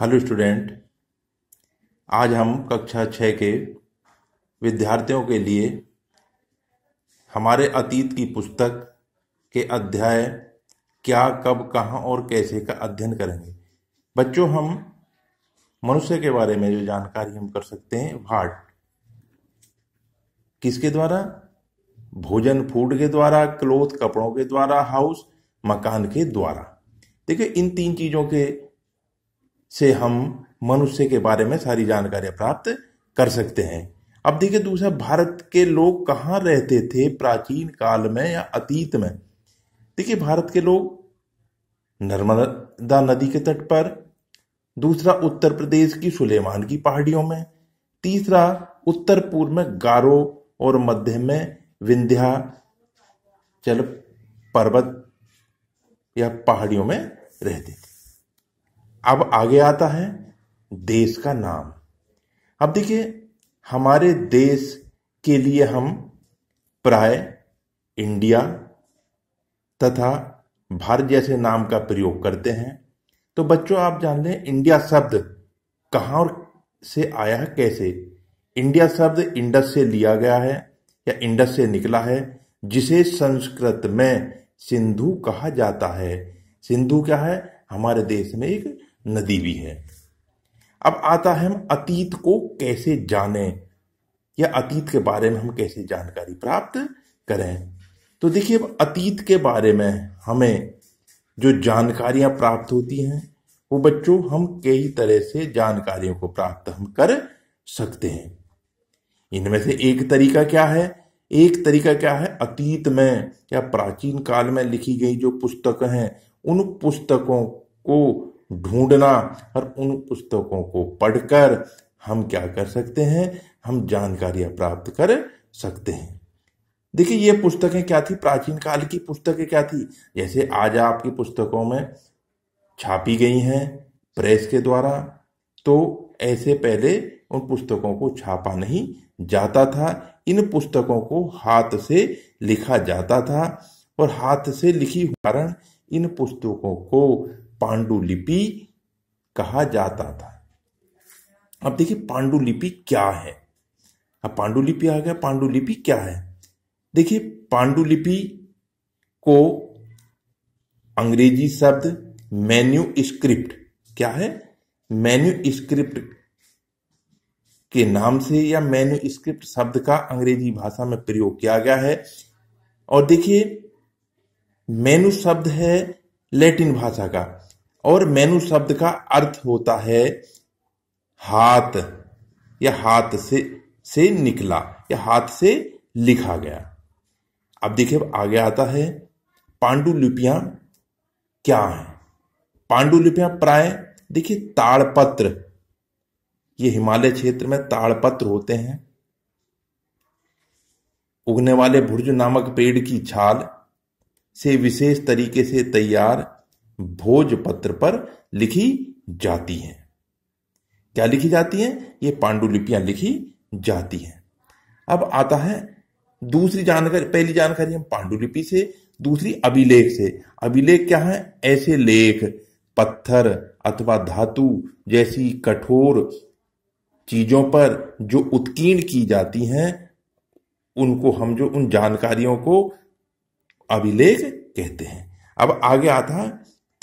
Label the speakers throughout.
Speaker 1: hello student आज हम कक्षा छः के विद्यार्थियों के लिए हमारे अतीत की पुस्तक के अध्याय क्या कब कहाँ और कैसे का अध्ययन करेंगे बच्चों हम मनुष्य के बारे में जो जानकारी हम कर सकते हैं भाट किसके द्वारा भोजन फूड के द्वारा क्लोथ कपड़ों के द्वारा हाउस मकान के द्वारा देखिए इन तीन चीज़ों के से हम मनुष्य के बारे में सारी जानकारियां प्राप्त कर सकते हैं अब देखिए दूसरा भारत के लोग कहाँ रहते थे प्राचीन काल में या अतीत में देखिए भारत के लोग नर्मदा नदी के तट पर दूसरा उत्तर प्रदेश की सुलेमान की पहाड़ियों में तीसरा उत्तर पूर्व में गारो और मध्य में विंध्या चल पर्वत या पहाड़ियों में रहते थे अब आगे आता है देश का नाम अब देखिए हमारे देश के लिए हम प्राय इंडिया तथा भारत जैसे नाम का प्रयोग करते हैं तो बच्चों आप जान लें इंडिया शब्द कहाँ और से आया है कैसे इंडिया शब्द इंडस से लिया गया है या इंडस से निकला है जिसे संस्कृत में सिंधु कहा जाता है सिंधु क्या है हमारे देश में एक नदी भी है अब आता है हम अतीत को कैसे जाने या अतीत के बारे में हम कैसे जानकारी प्राप्त करें तो देखिए अब अतीत के बारे में हमें जो जानकारियां प्राप्त होती हैं वो बच्चों हम कई तरह से जानकारियों को प्राप्त हम कर सकते हैं इनमें से एक तरीका क्या है एक तरीका क्या है अतीत में या प्राचीन काल में लिखी गई जो पुस्तक हैं उन पुस्तकों को ढूंढना और उन पुस्तकों को पढ़कर हम क्या कर सकते हैं हम जानकारियां प्राप्त कर सकते हैं देखिए ये पुस्तकें क्या थी प्राचीन काल की पुस्तकें क्या थी जैसे आज आपकी पुस्तकों में छापी गई हैं प्रेस के द्वारा तो ऐसे पहले उन पुस्तकों को छापा नहीं जाता था इन पुस्तकों को हाथ से लिखा जाता था और हाथ से लिखी कारण इन पुस्तकों को पांडुलिपि कहा जाता था अब देखिए पांडुलिपि क्या है अब पांडुलिपि आ गया पांडुलिपि क्या है देखिए पांडुलिपि को अंग्रेजी शब्द मेन्यू स्क्रिप्ट क्या है मेन्यू स्क्रिप्ट के नाम से या मेन्यू स्क्रिप्ट शब्द का अंग्रेजी भाषा में प्रयोग किया गया है और देखिए मेनू शब्द है लैटिन भाषा का और मेनू शब्द का अर्थ होता है हाथ या हाथ से से निकला या हाथ से लिखा गया अब देखिए आगे आता है पांडुलिपियां क्या हैं पांडुलिपियां प्राय देखिए ताड़पत्र ये हिमालय क्षेत्र में ताड़पत्र होते हैं उगने वाले भुर्ज नामक पेड़ की छाल से विशेष तरीके से तैयार भोजपत्र पर लिखी जाती हैं क्या लिखी जाती हैं ये पांडुलिपियां लिखी जाती हैं अब आता है दूसरी जानकारी पहली जानकारी हम पांडुलिपि से दूसरी अभिलेख से अभिलेख क्या है ऐसे लेख पत्थर अथवा धातु जैसी कठोर चीजों पर जो उत्कीर्ण की जाती हैं उनको हम जो उन जानकारियों को अभिलेख कहते हैं अब आगे आता है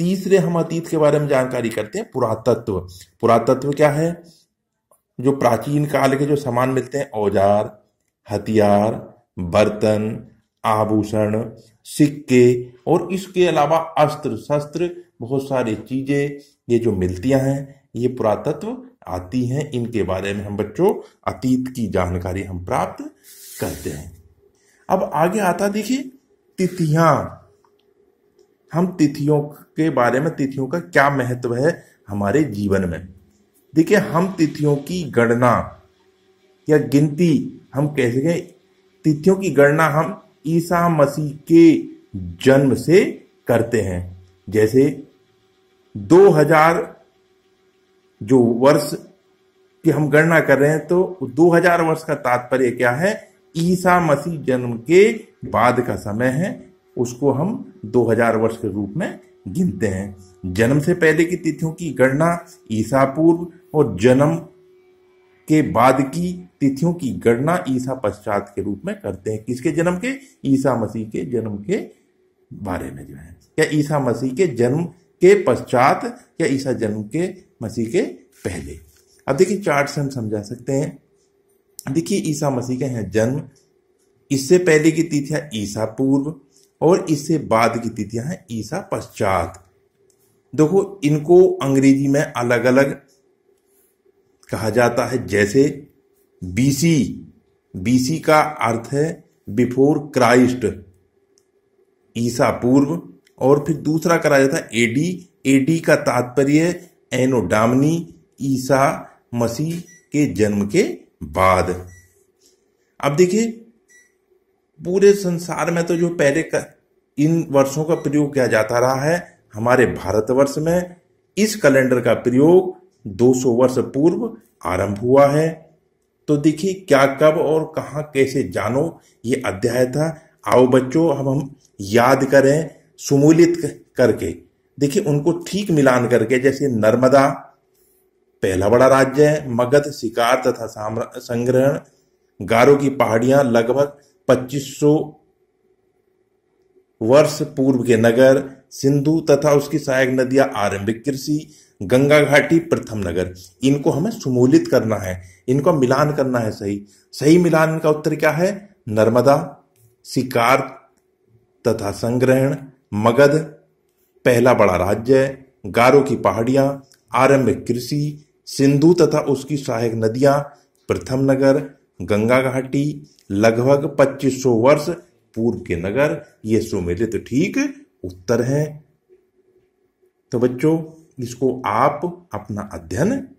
Speaker 1: तीसरे हम अतीत के बारे में जानकारी करते हैं पुरातत्व पुरातत्व क्या है जो प्राचीन काल के जो सामान मिलते हैं औजार हथियार बर्तन आभूषण सिक्के और इसके अलावा अस्त्र शस्त्र बहुत सारी चीज़ें ये जो मिलती हैं ये पुरातत्व आती हैं इनके बारे में हम बच्चों अतीत की जानकारी हम प्राप्त करते हैं अब आगे आता देखिए तिथियां हम तिथियों के बारे में तिथियों का क्या महत्व है हमारे जीवन में देखिए हम तिथियों की गणना या गिनती हम कह सकें तिथियों की गणना हम ईसा मसीह के जन्म से करते हैं जैसे 2000 जो वर्ष की हम गणना कर रहे हैं तो 2000 वर्ष का तात्पर्य क्या है ईसा मसीह जन्म के बाद का समय है उसको हम 2000 वर्ष के रूप में गिनते हैं जन्म से पहले की तिथियों की गणना ईसा पूर्व और जन्म के बाद की तिथियों की गणना ईसा पश्चात के रूप में करते हैं किसके जन्म के ईसा मसीह के जन्म के बारे में जो है क्या ईसा मसीह के जन्म के पश्चात या ईसा जन्म के मसीह के पहले अब देखिए चार्ट से हम समझा सकते हैं देखिए ईसा मसीह के हैं जन्म इससे पहले की तिथियां ईसा पूर्व और इससे बाद की तिथियां हैं ईसा पश्चात देखो इनको अंग्रेजी में अलग अलग कहा जाता है जैसे बीसी बीसी का अर्थ है बिफोर क्राइस्ट ईसा पूर्व और फिर दूसरा करा जाता है एडी एडी का तात्पर्य एनोडामनी ईसा मसीह के जन्म के बाद अब देखिए पूरे संसार में तो जो पहले का इन वर्षों का प्रयोग किया जाता रहा है हमारे भारतवर्ष में इस कैलेंडर का प्रयोग 200 वर्ष पूर्व आरंभ हुआ है तो देखिए क्या कब और कहाँ कैसे जानो ये अध्याय था आओ बच्चों हम हम याद करें सुमूलित करके देखिए उनको ठीक मिलान करके जैसे नर्मदा पहला बड़ा राज्य है मगध शिकार तथा संग्रहण गारो की पहाड़ियां लगभग 2500 वर्ष पूर्व के नगर सिंधु तथा उसकी सहायक नदियां आरंभिक कृषि गंगा घाटी प्रथम नगर इनको हमें सुमूलित करना है इनको मिलान करना है सही सही मिलान का उत्तर क्या है नर्मदा शिकार तथा संग्रहण मगध पहला बड़ा राज्य गारो की पहाड़ियां आरंभिक कृषि सिंधु तथा उसकी सहायक नदियां प्रथम नगर गंगा घाटी लगभग 2500 वर्ष पूर्व के नगर ये सुमेलित ठीक उत्तर है तो बच्चों इसको आप अपना अध्ययन